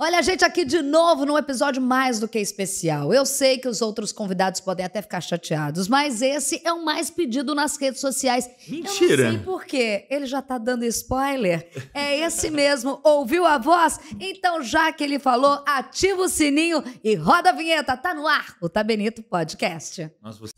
Olha a gente aqui de novo num episódio mais do que especial. Eu sei que os outros convidados podem até ficar chateados, mas esse é o mais pedido nas redes sociais. Mentira! Eu não sei por quê. Ele já tá dando spoiler. É esse mesmo. Ouviu a voz? Então, já que ele falou, ativa o sininho e roda a vinheta. Tá no ar o Tá Benito Podcast. Nossa, você...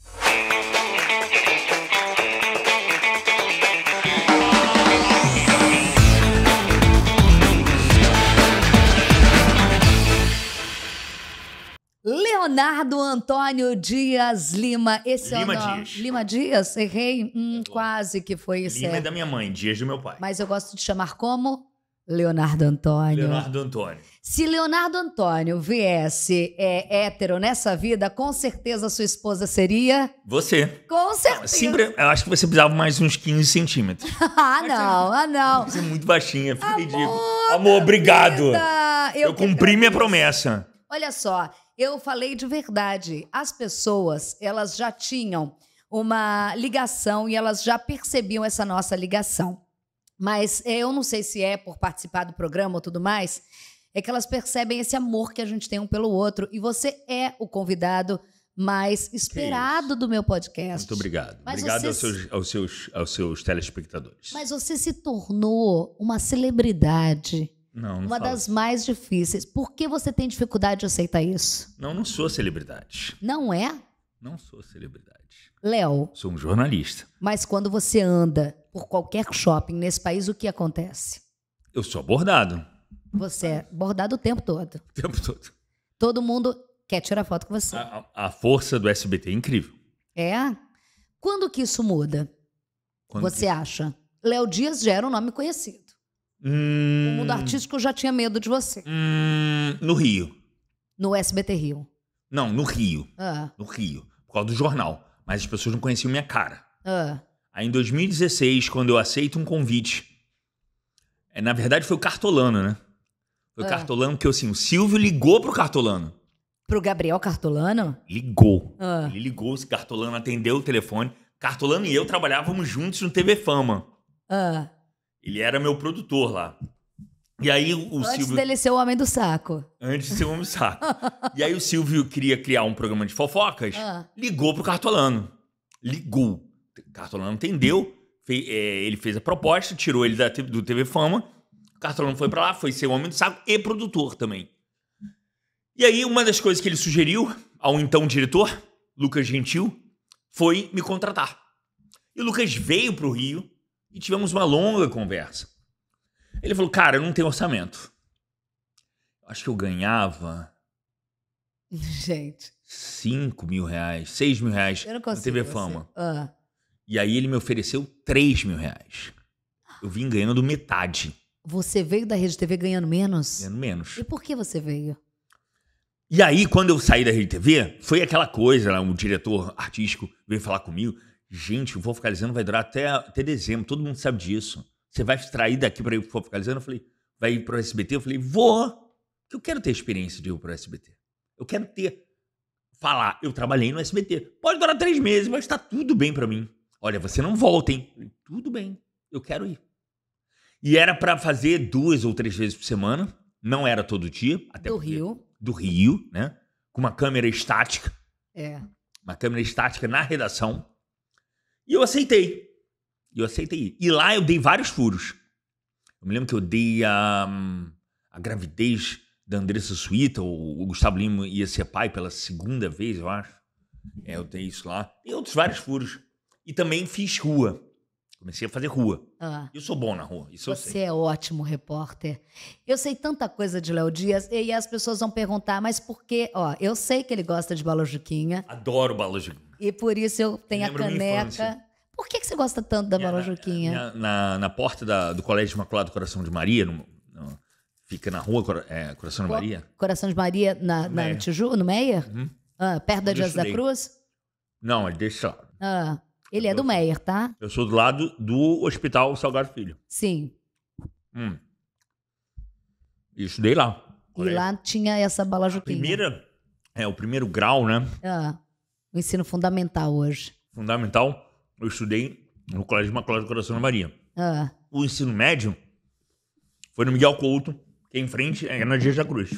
Leonardo Antônio Dias Lima. Esse Lima é o nome. Dias. Lima Dias? Errei? Hum, quase que foi isso. Lima é da minha mãe, Dias do meu pai. Mas eu gosto de chamar como? Leonardo Antônio. Leonardo Antônio. Se Leonardo Antônio viesse é, hétero nessa vida, com certeza sua esposa seria. Você. Com ah, certeza. Sempre, eu acho que você precisava mais uns 15 centímetros. Ah, ah, não, ah, não. Você é muito baixinha, fica Amor, ridículo. Amor, obrigado. Vida. Eu, eu cumpri minha promessa. Olha só, eu falei de verdade. As pessoas, elas já tinham uma ligação e elas já percebiam essa nossa ligação. Mas é, eu não sei se é por participar do programa ou tudo mais, é que elas percebem esse amor que a gente tem um pelo outro. E você é o convidado mais esperado do meu podcast. Muito obrigado. Mas obrigado você... aos, seus, aos, seus, aos seus telespectadores. Mas você se tornou uma celebridade não, não Uma falo. das mais difíceis. Por que você tem dificuldade de aceitar isso? Não, não sou celebridade. Não é? Não sou celebridade. Léo. Sou um jornalista. Mas quando você anda por qualquer shopping nesse país, o que acontece? Eu sou abordado. Você é abordado o tempo todo. O tempo todo. Todo mundo quer tirar foto com você. A, a força do SBT é incrível. É? Quando que isso muda? Quando você que... acha? Léo Dias já era um nome conhecido. Hum... O mundo artístico eu já tinha medo de você. Hum... No Rio. No SBT Rio. Não, no Rio. Ah. No Rio. Por causa do jornal. Mas as pessoas não conheciam minha cara. Ah. Aí em 2016, quando eu aceito um convite. É, na verdade, foi o Cartolano, né? Foi ah. o Cartolano, porque assim, o Silvio ligou pro Cartolano. Pro Gabriel Cartolano? Ligou. Ah. Ele ligou, o Cartolano atendeu o telefone. Cartolano e eu trabalhávamos juntos no TV Fama. Ah. Ele era meu produtor lá. E aí o Antes Silvio. Antes dele ser o homem do saco. Antes de ser o homem do saco. e aí o Silvio queria criar um programa de fofocas, ah. ligou pro Cartolano. Ligou. Cartolano entendeu. Fez, é, ele fez a proposta, tirou ele da, do TV Fama. Cartolano foi para lá, foi ser o homem do saco e produtor também. E aí, uma das coisas que ele sugeriu ao então diretor, Lucas Gentil, foi me contratar. E o Lucas veio pro Rio e tivemos uma longa conversa. Ele falou: Cara, eu não tenho orçamento. Acho que eu ganhava. Gente. 5 mil reais, 6 mil reais eu não consigo, na TV Fama. Uhum. E aí ele me ofereceu 3 mil reais. Eu vim ganhando metade. Você veio da Rede TV ganhando menos? Ganhando menos. E por que você veio? E aí, quando eu saí da Rede TV, foi aquela coisa, né? um diretor artístico veio falar comigo gente, o Fofocalizando vai durar até, até dezembro, todo mundo sabe disso. Você vai extrair daqui para ir pro Fofocalizando? Eu falei, vai ir pro SBT? Eu falei, vou, Porque eu quero ter experiência de ir pro SBT. Eu quero ter, falar, eu trabalhei no SBT. Pode durar três meses, mas tá tudo bem para mim. Olha, você não volta, hein? Falei, tudo bem, eu quero ir. E era para fazer duas ou três vezes por semana, não era todo dia. Até do Rio. Do Rio, né? Com uma câmera estática. É. Uma câmera estática na redação. E eu aceitei. E eu aceitei. E lá eu dei vários furos. Eu me lembro que eu dei a, a gravidez da Andressa Suíta, o, o Gustavo Lima ia ser pai pela segunda vez, eu acho. É, eu dei isso lá. E outros vários furos. E também fiz rua. Comecei a fazer rua. Ah. Eu sou bom na rua, isso Você eu sei. é ótimo repórter. Eu sei tanta coisa de Léo Dias e as pessoas vão perguntar, mas por quê? Ó, eu sei que ele gosta de Juquinha. Adoro Juquinha. E por isso eu tenho eu a caneca. Por que, que você gosta tanto da minha, eh, Juquinha? Na, na, na porta da, do Colégio Imaculado Coração de Maria, no, no, fica na rua é, Coração de Maria. Coração de Maria na, na Tiju, no Meier? Uhum. Ah, perto da Dias da Cruz? Não, ele deixa. Ah. Ele é do Meyer, tá? Eu sou do lado do Hospital Salgado Filho. Sim. Hum. E estudei lá. E lá tinha essa balajuquinha. Primeira, é, o primeiro grau, né? Ah, o ensino fundamental hoje. Fundamental, eu estudei no Colégio Imaculada do Coração da Maria. Ah. O ensino médio foi no Miguel Couto, que é em frente é na Dias da Cruz.